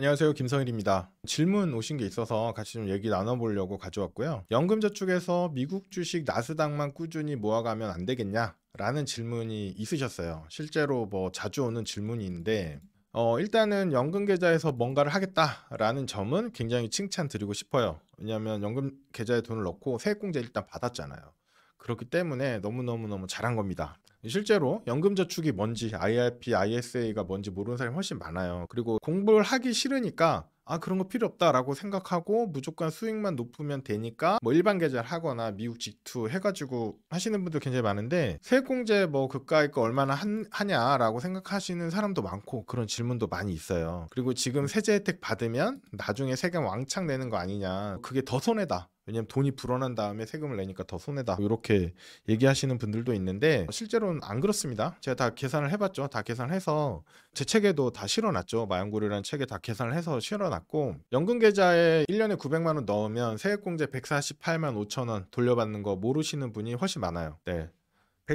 안녕하세요. 김성일입니다. 질문 오신 게 있어서 같이 좀 얘기 나눠보려고 가져왔고요. 연금저축에서 미국 주식 나스닥만 꾸준히 모아가면 안 되겠냐? 라는 질문이 있으셨어요. 실제로 뭐 자주 오는 질문인데, 어, 일단은 연금 계좌에서 뭔가를 하겠다라는 점은 굉장히 칭찬 드리고 싶어요. 왜냐하면 연금 계좌에 돈을 넣고 세액공제 일단 받았잖아요. 그렇기 때문에 너무너무너무 잘한 겁니다. 실제로 연금저축이 뭔지 IRP, ISA가 뭔지 모르는 사람이 훨씬 많아요. 그리고 공부를 하기 싫으니까 아 그런 거 필요 없다라고 생각하고 무조건 수익만 높으면 되니까 뭐 일반 계좌를 하거나 미국 직투 해가지고 하시는 분들 굉장히 많은데 세액공제 뭐 그까이 거 얼마나 한, 하냐라고 생각하시는 사람도 많고 그런 질문도 많이 있어요 그리고 지금 세제 혜택 받으면 나중에 세금 왕창 내는 거 아니냐 그게 더 손해다 왜냐면 돈이 불어난 다음에 세금을 내니까 더 손해다 이렇게 얘기하시는 분들도 있는데 실제로는 안 그렇습니다 제가 다 계산을 해봤죠 다 계산해서 제 책에도 다 실어놨죠 마연구리라는 책에 다 계산을 해서 실어놨고 연금계좌에 1년에 900만 원 넣으면 세액공제 148만 5천 원 돌려받는 거 모르시는 분이 훨씬 많아요 네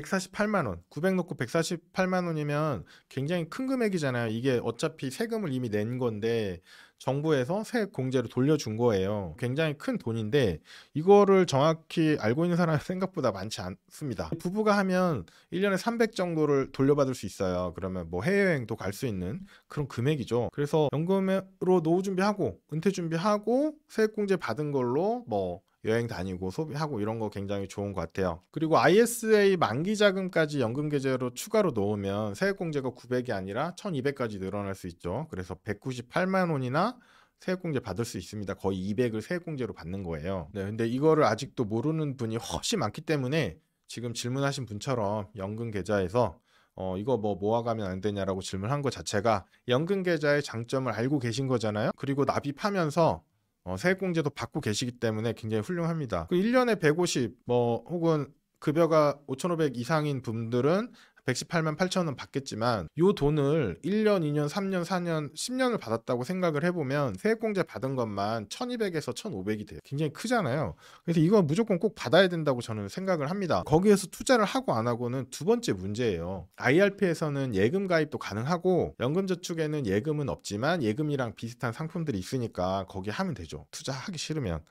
148만 원, 900 넣고 148만 원이면 굉장히 큰 금액이잖아요. 이게 어차피 세금을 이미 낸 건데 정부에서 세액 공제로 돌려준 거예요. 굉장히 큰 돈인데 이거를 정확히 알고 있는 사람 생각보다 많지 않습니다. 부부가 하면 1년에 300 정도를 돌려받을 수 있어요. 그러면 뭐 해외여행도 갈 수 있는 그런 금액이죠. 그래서 연금으로 노후 준비하고 은퇴 준비하고 세액 공제 받은 걸로 뭐 여행 다니고 소비하고 이런 거 굉장히 좋은 것 같아요. 그리고 ISA 만기 자금까지 연금 계좌로 추가로 넣으면 세액공제가 900이 아니라 1200까지 늘어날 수 있죠. 그래서 198만 원이나 세액공제 받을 수 있습니다. 거의 200을 세액공제로 받는 거예요. 네, 근데 이거를 아직도 모르는 분이 훨씬 많기 때문에 지금 질문하신 분처럼 연금 계좌에서 어, 이거 뭐 모아가면 안 되냐라고 질문한 것 자체가 연금 계좌의 장점을 알고 계신 거잖아요. 그리고 납입하면서 어, 세액공제도 받고 계시기 때문에 굉장히 훌륭합니다. 그 1년에 150, 뭐, 혹은 급여가 5,500 이상인 분들은 118만 8천 원 받겠지만 요 돈을 1년, 2년, 3년, 4년, 10년을 받았다고 생각을 해보면 세액공제 받은 것만 1200에서 1500이 돼요. 굉장히 크잖아요. 그래서 이건 무조건 꼭 받아야 된다고 저는 생각을 합니다. 거기에서 투자를 하고 안 하고는 두 번째 문제예요. IRP에서는 예금 가입도 가능하고 연금저축에는 예금은 없지만 예금이랑 비슷한 상품들이 있으니까 거기 하면 되죠. 투자하기 싫으면.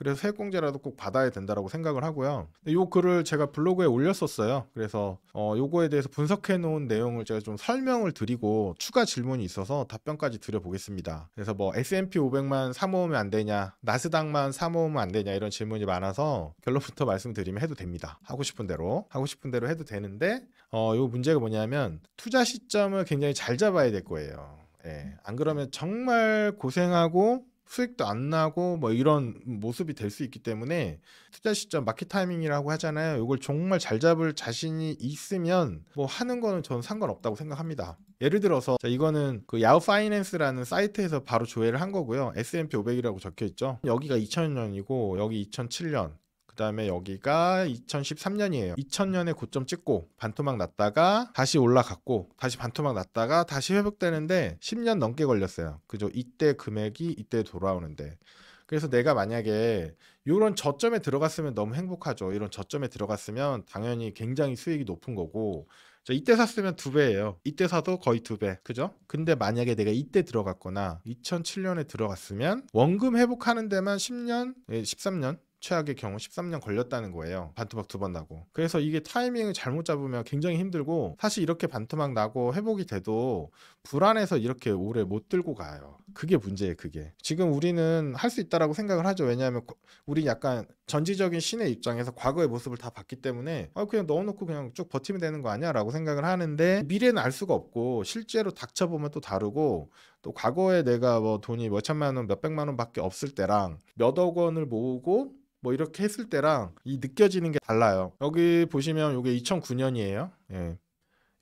그래서 세액공제라도 꼭 받아야 된다라고 생각을 하고요. 이 글을 제가 블로그에 올렸었어요. 그래서 어, 요거에 대해서 분석해 놓은 내용을 제가 좀 설명을 드리고 추가 질문이 있어서 답변까지 드려보겠습니다. 그래서 뭐 S&P 500만 사모으면 안 되냐, 나스닥만 사모으면 안 되냐 이런 질문이 많아서 결론부터 말씀드리면 해도 됩니다. 하고 싶은 대로 하고 싶은 대로 해도 되는데 어, 요 문제가 뭐냐면 투자 시점을 굉장히 잘 잡아야 될 거예요. 예, 안 그러면 정말 고생하고 수익도 안 나고 뭐 이런 모습이 될 수 있기 때문에 투자 시점 마켓 타이밍이라고 하잖아요. 이걸 정말 잘 잡을 자신이 있으면 뭐 하는 거는 저는 상관없다고 생각합니다. 예를 들어서 이거는 그 야후 파이낸스라는 사이트에서 바로 조회를 한 거고요. S&P 500이라고 적혀 있죠. 여기가 2000년이고 여기 2007년 그다음에 여기가 2013년이에요. 2000년에 고점 찍고 반토막 났다가 다시 올라갔고 다시 반토막 났다가 다시 회복되는데 10년 넘게 걸렸어요. 그죠? 이때 금액이 이때 돌아오는데 그래서 내가 만약에 이런 저점에 들어갔으면 너무 행복하죠. 이런 저점에 들어갔으면 당연히 굉장히 수익이 높은 거고 이때 샀으면 두 배예요. 이때 사도 거의 두 배. 그죠? 근데 만약에 내가 이때 들어갔거나 2007년에 들어갔으면 원금 회복하는 데만 10년, 13년 예, 최악의 경우 13년 걸렸다는 거예요. 반토막 두 번 나고. 그래서 이게 타이밍을 잘못 잡으면 굉장히 힘들고 사실 이렇게 반토막 나고 회복이 돼도 불안해서 이렇게 오래 못 들고 가요. 그게 문제예요, 그게. 지금 우리는 할 수 있다라고 생각을 하죠. 왜냐하면 우리 약간 전지적인 신의 입장에서 과거의 모습을 다 봤기 때문에 아, 그냥 넣어놓고 그냥 쭉 버티면 되는 거 아니야? 라고 생각을 하는데 미래는 알 수가 없고 실제로 닥쳐보면 또 다르고 또 과거에 내가 뭐 돈이 몇 천만 원, 몇 백만 원밖에 없을 때랑 몇억 원을 모으고 뭐 이렇게 했을 때랑 이 느껴지는 게 달라요. 여기 보시면 이게 2009년이에요. 예.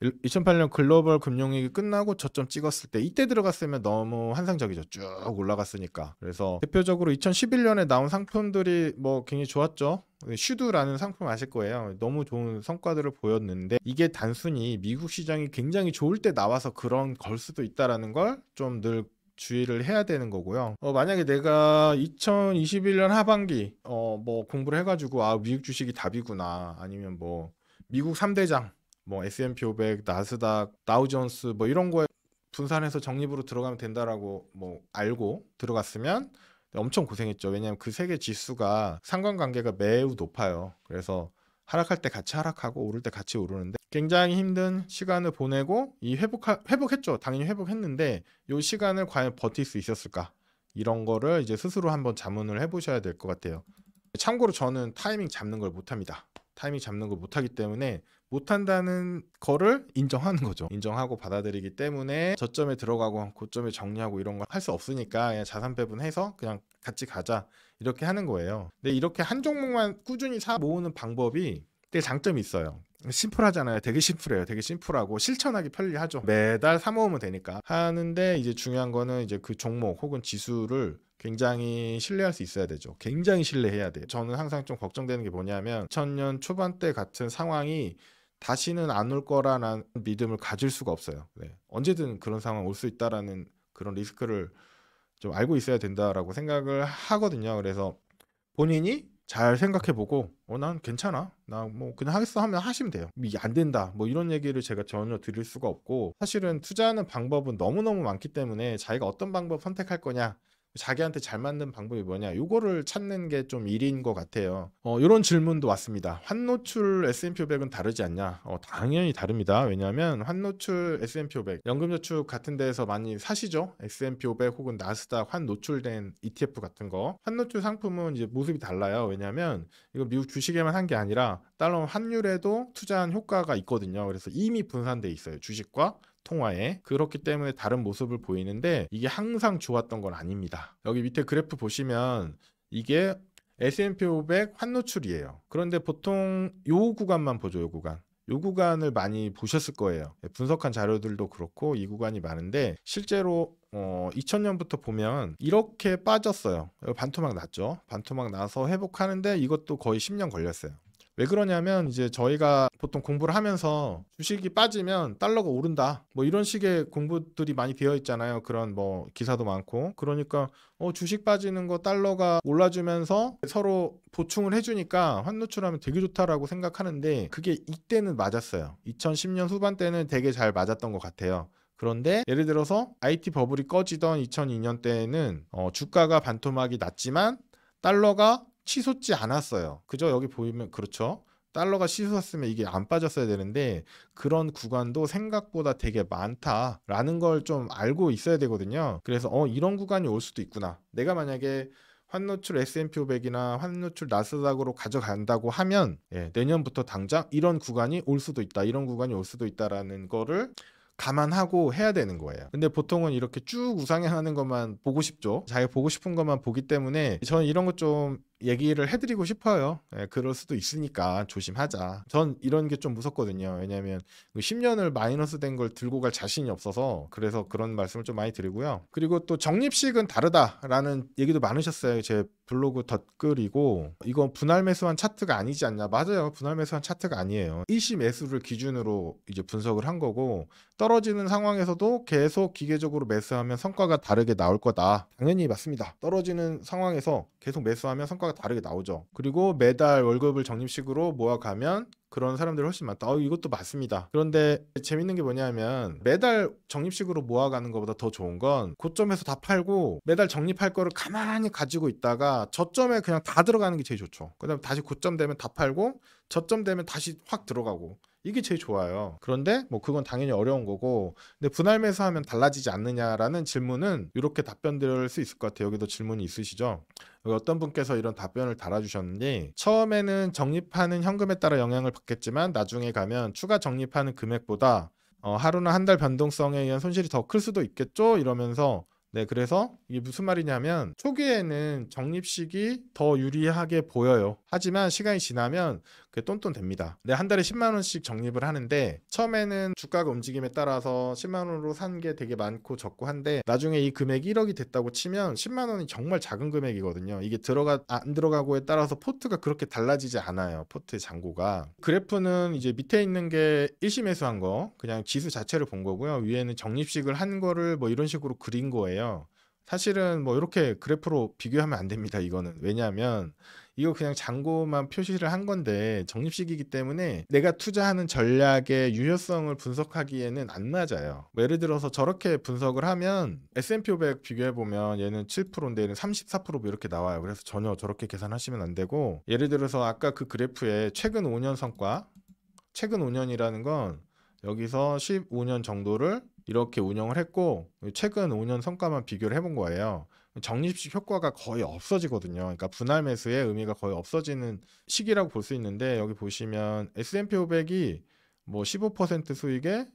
2008년 글로벌 금융위기 끝나고 저점 찍었을 때 이때 들어갔으면 너무 환상적이죠. 쭉 올라갔으니까. 그래서 대표적으로 2011년에 나온 상품들이 뭐 굉장히 좋았죠. 슈드라는 상품 아실 거예요. 너무 좋은 성과들을 보였는데 이게 단순히 미국 시장이 굉장히 좋을 때 나와서 그런 걸 수도 있다라는 걸 좀 늘 주의를 해야 되는 거고요. 어, 만약에 내가 2021년 하반기 어, 뭐 공부를 해가지고 아 미국 주식이 답이구나 아니면 뭐 미국 3대장 뭐 S&P 500, 나스닥, 다우존스 뭐 이런 거에 분산해서 적립으로 들어가면 된다라고 뭐 알고 들어갔으면 엄청 고생했죠. 왜냐하면 그세계 지수가 상관관계가 매우 높아요. 그래서 하락할 때 같이 하락하고 오를 때 같이 오르는데 굉장히 힘든 시간을 보내고 이 회복하, 회복했죠. 당연히 회복했는데 이 시간을 과연 버틸 수 있었을까? 이런 거를 이제 스스로 한번 자문을 해보셔야 될 것 같아요. 참고로 저는 타이밍 잡는 걸 못합니다. 타이밍 잡는 걸 못하기 때문에 못한다는 거를 인정하는 거죠. 인정하고 받아들이기 때문에 저점에 들어가고 고점에 정리하고 이런 걸 할 수 없으니까 그냥 자산 배분해서 그냥 같이 가자 이렇게 하는 거예요. 근데 이렇게 한 종목만 꾸준히 사 모으는 방법이 되게 장점이 있어요. 심플하잖아요. 되게 심플해요. 되게 심플하고 실천하기 편리하죠. 매달 사 모으면 되니까 하는데 이제 중요한 거는 이제 그 종목 혹은 지수를 굉장히 신뢰할 수 있어야 되죠. 굉장히 신뢰해야 돼요. 저는 항상 좀 걱정되는 게 뭐냐면 2000년 초반 때 같은 상황이 다시는 안 올 거라는 믿음을 가질 수가 없어요. 네. 언제든 그런 상황 올 수 있다라는 그런 리스크를 좀 알고 있어야 된다라고 생각을 하거든요. 그래서 본인이 잘 생각해보고 어난 괜찮아 나 뭐 그냥 하겠어 하면 하시면 돼요 이게 안 된다 뭐 이런 얘기를 제가 전혀 드릴 수가 없고 사실은 투자하는 방법은 너무너무 많기 때문에 자기가 어떤 방법 선택할 거냐 자기한테 잘 맞는 방법이 뭐냐 요거를 찾는 게 좀 일인 것 같아요 어, 이런 질문도 왔습니다 환노출 S&P 500은 다르지 않냐 어, 당연히 다릅니다 왜냐하면 환노출 S&P 500 연금저축 같은 데에서 많이 사시죠 S&P 500 혹은 나스닥 환노출된 ETF 같은 거 환노출 상품은 이제 모습이 달라요 왜냐하면 이거 미국 주식에만 한 게 아니라 달러 환율에도 투자한 효과가 있거든요 그래서 이미 분산돼 있어요 주식과 통화에 그렇기 때문에 다른 모습을 보이는데 이게 항상 좋았던 건 아닙니다. 여기 밑에 그래프 보시면 이게 S&P 500 환노출이에요. 그런데 보통 요 구간만 보죠, 요 구간. 요 구간을 많이 보셨을 거예요. 예, 분석한 자료들도 그렇고 이 구간이 많은데 실제로 어, 2000년부터 보면 이렇게 빠졌어요. 반토막 났죠. 반토막 나서 회복하는데 이것도 거의 10년 걸렸어요. 왜 그러냐면 이제 저희가 보통 공부를 하면서 주식이 빠지면 달러가 오른다. 뭐 이런 식의 공부들이 많이 되어 있잖아요. 그런 뭐 기사도 많고. 그러니까 어 주식 빠지는 거 달러가 올라주면서 서로 보충을 해주니까 환노출하면 되게 좋다라고 생각하는데 그게 이때는 맞았어요. 2010년 후반 때는 되게 잘 맞았던 것 같아요. 그런데 예를 들어서 IT 버블이 꺼지던 2002년 때에는 어 주가가 반토막이 났지만 달러가 치솟지 않았어요. 그죠 여기 보이면 그렇죠. 달러가 치솟았으면 이게 안 빠졌어야 되는데 그런 구간도 생각보다 되게 많다라는 걸 좀 알고 있어야 되거든요. 그래서 어 이런 구간이 올 수도 있구나. 내가 만약에 환노출 S&P 500이나 환노출 나스닥으로 가져간다고 하면 예, 내년부터 당장 이런 구간이 올 수도 있다. 이런 구간이 올 수도 있다라는 거를 감안하고 해야 되는 거예요. 근데 보통은 이렇게 쭉 우상향하는 것만 보고 싶죠. 자기가 보고 싶은 것만 보기 때문에 저는 이런 것좀 얘기를 해드리고 싶어요. 예, 그럴 수도 있으니까 조심하자. 전 이런 게 좀 무섭거든요. 왜냐하면 10년을 그 마이너스 된 걸 들고 갈 자신이 없어서 그래서 그런 말씀을 좀 많이 드리고요. 그리고 또 적립식은 다르다라는 얘기도 많으셨어요. 제 블로그 덧글이고 이건 분할 매수한 차트가 아니지 않냐 맞아요 분할 매수한 차트가 아니에요 일시 매수를 기준으로 이제 분석을 한 거고 떨어지는 상황에서도 계속 기계적으로 매수하면 성과가 다르게 나올 거다 당연히 맞습니다 떨어지는 상황에서 계속 매수하면 성과가 성과가 다르게 나오죠. 그리고 매달 월급을 적립식으로 모아가면 그런 사람들이 훨씬 많다. 어, 이것도 맞습니다. 그런데 재밌는 게 뭐냐면 매달 적립식으로 모아가는 것보다 더 좋은 건 고점에서 다 팔고 매달 적립할 거를 가만히 가지고 있다가 저점에 그냥 다 들어가는 게 제일 좋죠. 그다음에 다시 고점 되면 다 팔고 저점 되면 다시 확 들어가고 이게 제일 좋아요. 그런데 뭐 그건 당연히 어려운 거고 근데 분할 매수하면 달라지지 않느냐라는 질문은 이렇게 답변드릴 수 있을 것 같아요. 여기도 질문이 있으시죠? 어떤 분께서 이런 답변을 달아주셨는데 처음에는 적립하는 현금에 따라 영향을 받겠지만 나중에 가면 추가 적립하는 금액보다 어, 하루나 한 달 변동성에 의한 손실이 더 클 수도 있겠죠 이러면서 네 그래서 이게 무슨 말이냐면 초기에는 적립식이 더 유리하게 보여요 하지만 시간이 지나면 그게 똔똔됩니다. 근데 네, 한 달에 10만 원씩 적립을 하는데 처음에는 주가가 움직임에 따라서 10만 원으로 산 게 되게 많고 적고 한데 나중에 이 금액이 1억이 됐다고 치면 10만 원이 정말 작은 금액이거든요. 이게 들어가 안 들어가고에 따라서 포트가 그렇게 달라지지 않아요. 포트 의 잔고가 그래프는 이제 밑에 있는 게 일시 매수한 거 그냥 지수 자체를 본 거고요. 위에는 적립식을 한 거를 뭐 이런 식으로 그린 거예요. 사실은 뭐 이렇게 그래프로 비교하면 안 됩니다. 이거는 왜냐하면 이거 그냥 잔고만 표시를 한 건데 적립식이기 때문에 내가 투자하는 전략의 유효성을 분석하기에는 안 맞아요. 뭐 예를 들어서 저렇게 분석을 하면 S&P 500 비교해 보면 얘는 7%인데 얘는 34% 이렇게 나와요. 그래서 전혀 저렇게 계산하시면 안 되고 예를 들어서 아까 그 그래프에 최근 5년 성과 최근 5년이라는 건 여기서 15년 정도를 이렇게 운영을 했고 최근 5년 성과만 비교를 해본 거예요. 정립식 효과가 거의 없어지거든요. 그러니까 분할 매수의 의미가 거의 없어지는 시기라고 볼 수 있는데 여기 보시면 S&P 500이 뭐 15% 수익에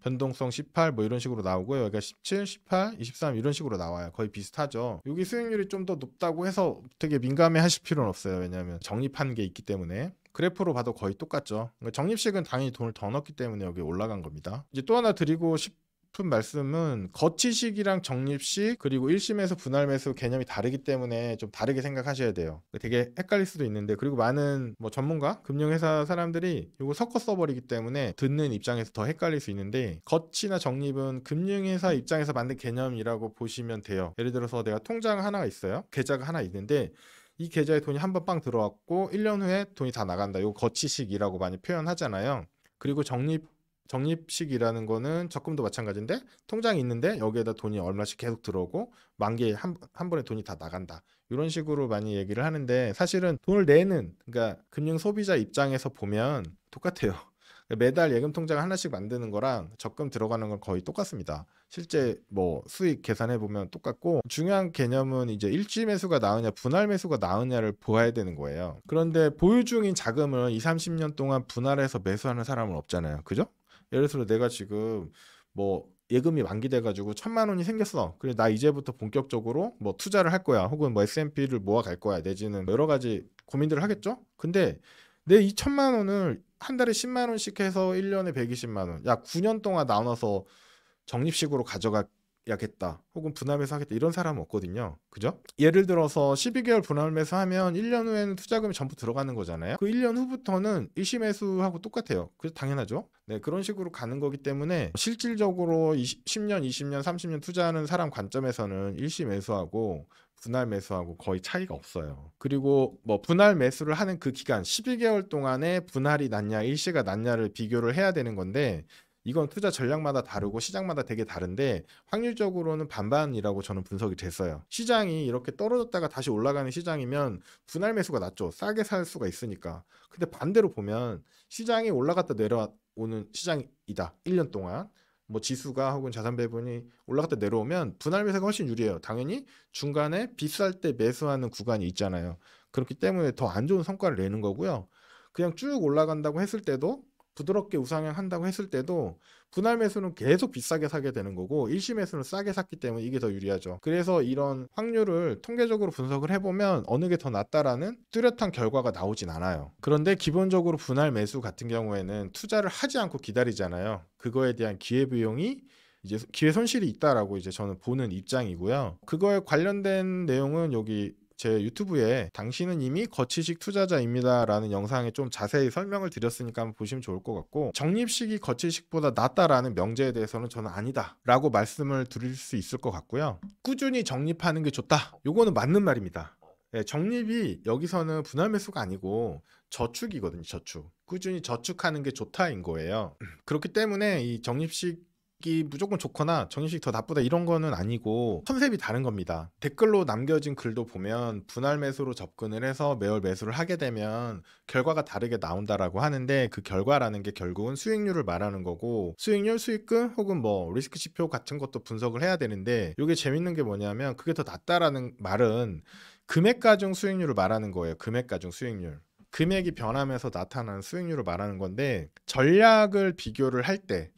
변동성 18 뭐 이런 식으로 나오고요. 여기가 17, 18, 23 이런 식으로 나와요. 거의 비슷하죠. 여기 수익률이 좀 더 높다고 해서 되게 민감해 하실 필요는 없어요. 왜냐하면 정립한게 있기 때문에 그래프로 봐도 거의 똑같죠. 그러니까 정립식은 당연히 돈을 더 넣었기 때문에 여기 올라간 겁니다. 이제 또 하나 드리고 싶 싶은 말씀은 거치식이랑 적립식 그리고 1심에서 분할 매수 개념이 다르기 때문에 좀 다르게 생각하셔야 돼요. 되게 헷갈릴 수도 있는데 그리고 많은 뭐 전문가 금융회사 사람들이 이거 섞어 써버리기 때문에 듣는 입장에서 더 헷갈릴 수 있는데 거치나 적립은 금융회사 입장에서 만든 개념이라고 보시면 돼요. 예를 들어서 내가 통장 하나가 있어요. 계좌가 하나 있는데 이 계좌에 돈이 한 번 빵 들어왔고 1년 후에 돈이 다 나간다. 이거 거치식이라고 많이 표현하잖아요. 그리고 적립 적립식이라는 거는 적금도 마찬가지인데 통장이 있는데 여기에다 돈이 얼마씩 계속 들어오고 만기에 한, 한 번에 돈이 다 나간다. 이런 식으로 많이 얘기를 하는데 사실은 돈을 내는 그러니까 금융 소비자 입장에서 보면 똑같아요. 매달 예금 통장 하나씩 만드는 거랑 적금 들어가는 건 거의 똑같습니다. 실제 뭐 수익 계산해 보면 똑같고 중요한 개념은 이제 일지 매수가 나으냐 분할 매수가 나으냐를 보아야 되는 거예요. 그런데 보유 중인 자금을 2, 30년 동안 분할해서 매수하는 사람은 없잖아요. 그죠? 예를 들어 내가 지금 뭐 예금이 만기돼가지고 천만 원이 생겼어. 그래 나 이제부터 본격적으로 뭐 투자를 할 거야. 혹은 뭐 S&P를 모아갈 거야. 내지는 뭐 여러 가지 고민들을 하겠죠. 근데 내 이 천만 원을 한 달에 십만 원씩 해서 일년에백이십만 원. 야, 구년 동안 나눠서 적립식으로 가져갈 약했다 혹은 분할매수 하겠다 이런 사람은 없거든요 그죠 예를 들어서 12개월 분할매수 하면 1년 후에는 투자금이 전부 들어가는 거잖아요 그 1년 후부터는 일시 매수하고 똑같아요 그 당연하죠 네 그런 식으로 가는 거기 때문에 실질적으로 20, 10년 20년 30년 투자하는 사람 관점에서는 일시 매수하고 분할 매수하고 거의 차이가 없어요. 그리고 뭐 분할 매수를 하는 그 기간 12개월 동안에 분할이 낫냐 일시가 낫냐를 비교를 해야 되는 건데 이건 투자 전략마다 다르고 시장마다 되게 다른데 확률적으로는 반반이라고 저는 분석이 됐어요. 시장이 이렇게 떨어졌다가 다시 올라가는 시장이면 분할 매수가 낮죠 싸게 살 수가 있으니까. 근데 반대로 보면 시장이 올라갔다 내려오는 시장이다. 1년 동안. 뭐 지수가 혹은 자산 배분이 올라갔다 내려오면 분할 매수가 훨씬 유리해요. 당연히 중간에 비쌀 때 매수하는 구간이 있잖아요. 그렇기 때문에 더 안 좋은 성과를 내는 거고요. 그냥 쭉 올라간다고 했을 때도 부드럽게 우상향 한다고 했을 때도 분할 매수는 계속 비싸게 사게 되는 거고 일시 매수는 싸게 샀기 때문에 이게 더 유리하죠. 그래서 이런 확률을 통계적으로 분석을 해보면 어느 게 더 낫다라는 뚜렷한 결과가 나오진 않아요. 그런데 기본적으로 분할 매수 같은 경우에는 투자를 하지 않고 기다리잖아요. 그거에 대한 기회비용이 이제 기회 손실이 있다라고 이제 저는 보는 입장이고요. 그거에 관련된 내용은 여기 제 유튜브에 당신은 이미 거치식 투자자입니다라는 영상에 좀 자세히 설명을 드렸으니까 한번 보시면 좋을 것 같고 적립식이 거치식보다 낫다라는 명제에 대해서는 저는 아니다라고 말씀을 드릴 수 있을 것 같고요. 꾸준히 적립하는 게 좋다. 요거는 맞는 말입니다. 예, 적립이 여기서는 분할 매수가 아니고 저축이거든요. 저축. 꾸준히 저축하는 게 좋다인 거예요. 그렇기 때문에 이 적립식 이 무조건 좋거나 정인식이 더 나쁘다 이런 거는 아니고 컨셉이 다른 겁니다. 댓글로 남겨진 글도 보면 분할 매수로 접근을 해서 매월 매수를 하게 되면 결과가 다르게 나온다라고 하는데 그 결과라는 게 결국은 수익률을 말하는 거고 수익률, 수익금 혹은 뭐 리스크 지표 같은 것도 분석을 해야 되는데 이게 재밌는 게 뭐냐면 그게 더 낫다라는 말은 금액 가중 수익률을 말하는 거예요. 금액 가중 수익률. 금액이 변하면서 나타나는 수익률을 말하는 건데 전략을 비교를 할때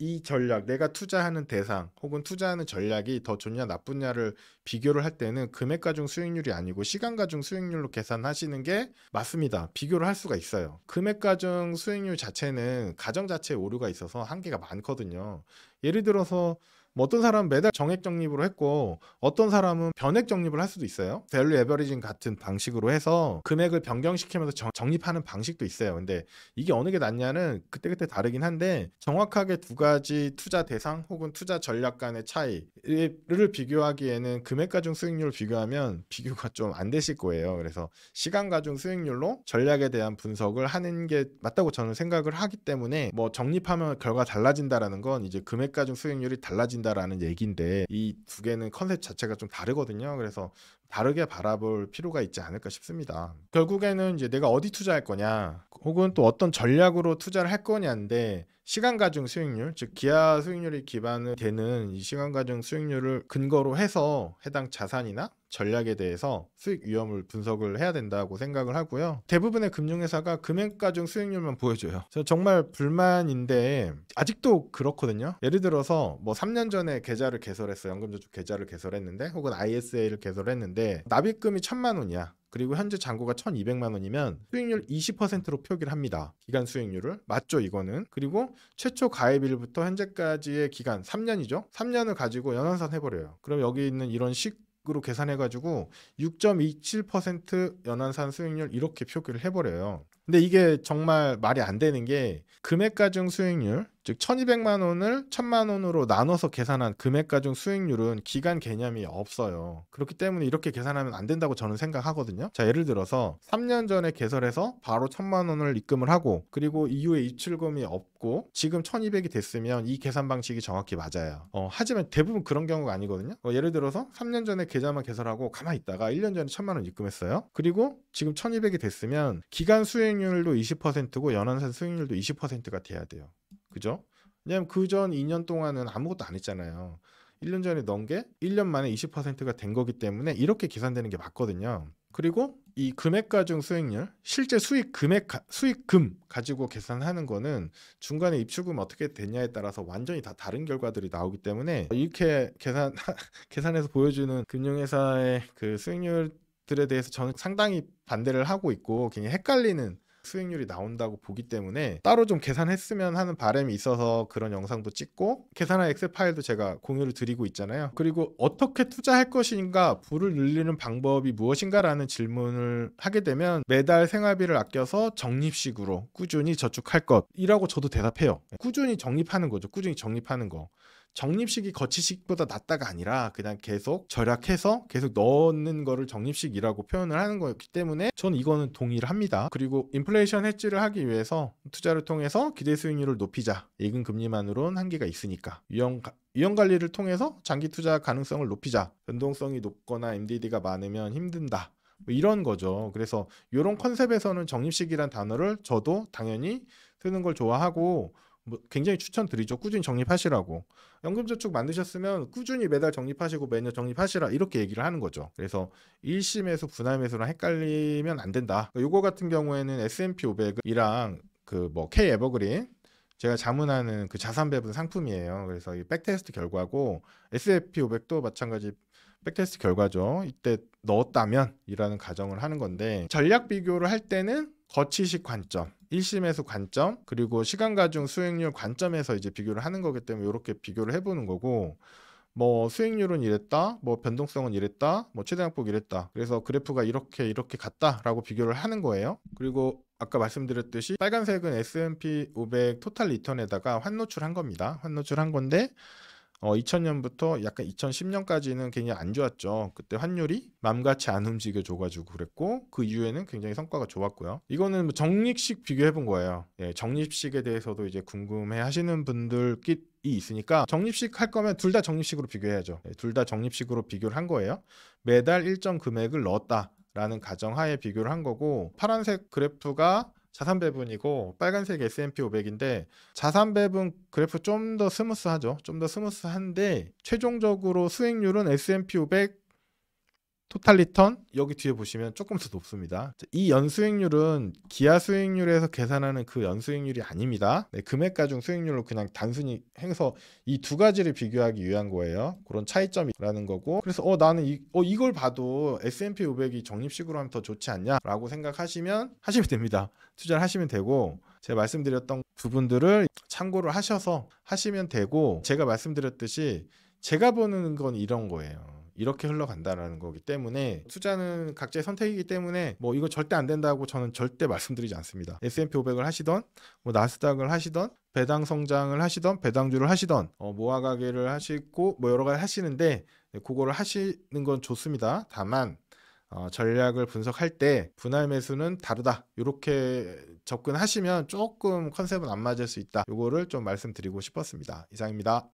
이 전략, 내가 투자하는 대상 혹은 투자하는 전략이 더 좋냐 나쁘냐를 비교를 할 때는 금액 가중 수익률이 아니고 시간 가중 수익률로 계산하시는 게 맞습니다. 비교를 할 수가 있어요. 금액 가중 수익률 자체는 가정 자체에 오류가 있어서 한계가 많거든요. 예를 들어서 뭐 어떤 사람은 매달 정액 적립으로 했고 어떤 사람은 변액 적립을 할 수도 있어요. 밸류 에버리징 같은 방식으로 해서 금액을 변경시키면서 정, 적립하는 방식도 있어요. 근데 이게 어느 게 낫냐는 그때그때 다르긴 한데 정확하게 두 가지 투자 대상 혹은 투자 전략 간의 차이를 비교하기에는 금액 가중 수익률 을 비교하면 비교가 좀 안 되실 거예요. 그래서 시간 가중 수익률로 전략에 대한 분석을 하는 게 맞다고 저는 생각을 하기 때문에 뭐 적립하면 결과 달라진다라는 건 이제 금액 가중 수익률이 달라진 된다라는 얘기인데 이 두 개는 컨셉 자체가 좀 다르거든요. 그래서 다르게 바라볼 필요가 있지 않을까 싶습니다. 결국에는 이제 내가 어디 투자할 거냐 혹은 또 어떤 전략으로 투자를 할 거냐인데 시간 가중 수익률, 즉 기아 수익률이 기반이 되는 이 시간 가중 수익률을 근거로 해서 해당 자산이나 전략에 대해서 수익 위험을 분석을 해야 된다고 생각을 하고요. 대부분의 금융회사가 금액 가중 수익률만 보여줘요. 저 정말 불만인데 아직도 그렇거든요. 예를 들어서 뭐 3년 전에 계좌를 개설했어요. 연금저축 계좌를 개설했는데 혹은 ISA를 개설했는데 납입금이 천만 원이야. 그리고 현재 잔고가 1200만 원이면 수익률 20%로 표기를 합니다. 기간 수익률을. 맞죠, 이거는. 그리고 최초 가입일부터 현재까지의 기간 3년이죠. 3년을 가지고 연환산 해버려요. 그럼 여기 있는 이런 식 으로 계산해가지고 6.27% 연안산 수익률 이렇게 표기를 해버려요. 근데 이게 정말 말이 안 되는 게 금액가중 수익률 즉 1200만 원을 1000만 원으로 나눠서 계산한 금액가중 수익률은 기간 개념이 없어요. 그렇기 때문에 이렇게 계산하면 안 된다고 저는 생각하거든요. 자, 예를 들어서 3년 전에 개설해서 바로 1000만 원을 입금을 하고 그리고 이후에 입출금이 없고 지금 1200이 됐으면 이 계산 방식이 정확히 맞아요. 어, 하지만 대부분 그런 경우가 아니거든요. 어, 예를 들어서 3년 전에 계좌만 개설하고 가만히 있다가 1년 전에 1000만 원 입금했어요. 그리고 지금 1200이 됐으면 기간 수익률도 20%고 연한산 수익률도 20%가 돼야 돼요. 그죠? 왜냐하면 그 전 2년 동안은 아무것도 안 했잖아요. 1년 전에 넣은 게 1년 만에 20%가 된 거기 때문에 이렇게 계산되는 게 맞거든요. 그리고 이 금액가중 수익률, 실제 수익 금액 수익금 가지고 계산하는 거는 중간에 입출금 어떻게 되냐에 따라서 완전히 다 다른 결과들이 나오기 때문에 이렇게 계산 계산해서 보여주는 금융회사의 그 수익률 들에 대해서 저는 상당히 반대를 하고 있고 굉장히 헷갈리는 수익률이 나온다고 보기 때문에 따로 좀 계산했으면 하는 바람이 있어서 그런 영상도 찍고 계산한 엑셀 파일도 제가 공유를 드리고 있잖아요. 그리고 어떻게 투자할 것인가 부를 늘리는 방법이 무엇인가라는 질문을 하게 되면 매달 생활비를 아껴서 적립식으로 꾸준히 저축할 것이라고 저도 대답해요. 네, 꾸준히 적립하는 거죠. 꾸준히 적립하는 거. 적립식이 거치식보다 낫다가 아니라 그냥 계속 절약해서 계속 넣는 거를 적립식이라고 표현을 하는 거였기 때문에 저는 이거는 동의를 합니다. 그리고 인플레이션 해지를 하기 위해서 투자를 통해서 기대 수익률을 높이자. 예금 금리만으로는 한계가 있으니까. 유형 유형 관리를 통해서 장기 투자 가능성을 높이자. 변동성이 높거나 MDD가 많으면 힘든다. 뭐 이런 거죠. 그래서 이런 컨셉에서는 적립식이란 단어를 저도 당연히 쓰는 걸 좋아하고 뭐 굉장히 추천드리죠. 꾸준히 적립하시라고. 연금저축 만드셨으면 꾸준히 매달 적립하시고 매년 적립하시라 이렇게 얘기를 하는 거죠. 그래서 1심에서 분할매수랑 헷갈리면 안 된다. 그 요거 같은 경우에는 S&P 500이랑 그 뭐 K 에버그린 제가 자문하는 그 자산 배분 상품이에요. 그래서 이 백테스트 결과고 S&P 500도 마찬가지 백테스트 결과죠. 이때 넣었다면이라는 가정을 하는 건데 전략 비교를 할 때는 거치식 관점, 일심에서 관점, 그리고 시간 가중 수익률 관점에서 이제 비교를 하는 거기 때문에 이렇게 비교를 해보는 거고, 뭐 수익률은 이랬다, 뭐 변동성은 이랬다, 뭐 최대 항폭 이랬다. 그래서 그래프가 이렇게 이렇게 같다라고 비교를 하는 거예요. 그리고 아까 말씀드렸듯이 빨간색은 S&P 500 토탈 리턴에다가 환노출한 겁니다. 환노출한 건데 어, 2000년부터 약간 2010년까지는 굉장히 안 좋았죠. 그때 환율이 맘같이 안 움직여 줘가지고 그랬고 그 이후에는 굉장히 성과가 좋았고요. 이거는 뭐 정립식 비교해본 거예요. 예, 정립식에 대해서도 이제 궁금해하시는 분들끼 이 있으니까 정립식할 거면 둘 다정립식으로 비교해야죠. 예, 둘다정립식으로 비교를 한 거예요. 매달 일정 금액을 넣었다라는 가정하에 비교를 한 거고 파란색 그래프가 자산 배분이고 빨간색 S&P 500인데 자산 배분 그래프 좀 더 스무스하죠. 좀 더 스무스한데 최종적으로 수익률은 S&P 500 토탈 리턴 여기 뒤에 보시면 조금 더 높습니다. 이 연수익률은 기아 수익률에서 계산하는 그 연수익률이 아닙니다. 네, 금액가중 수익률로 그냥 단순히 해서 이 두 가지를 비교하기 위한 거예요. 그런 차이점이라는 거고 그래서 어 나는 이, 어, 이걸 봐도 S&P 500이 적립식으로 하면 더 좋지 않냐라고 생각하시면 하시면 됩니다. 투자를 하시면 되고 제가 말씀드렸던 부분들을 참고를 하셔서 하시면 되고 제가 말씀드렸듯이 제가 보는 건 이런 거예요. 이렇게 흘러간다라는 거기 때문에 투자는 각자의 선택이기 때문에 뭐 이거 절대 안 된다고 저는 절대 말씀드리지 않습니다. S&P 500을 하시던 뭐 나스닥을 하시던 배당 성장을 하시던 배당주를 하시던 어, 모아 가게를 하시고 뭐 여러 가지 하시는데 그거를 하시는 건 좋습니다. 다만 어, 전략을 분석할 때 분할 매수는 다르다 이렇게 접근하시면 조금 컨셉은 안 맞을 수 있다 이거를 좀 말씀드리고 싶었습니다 이상입니다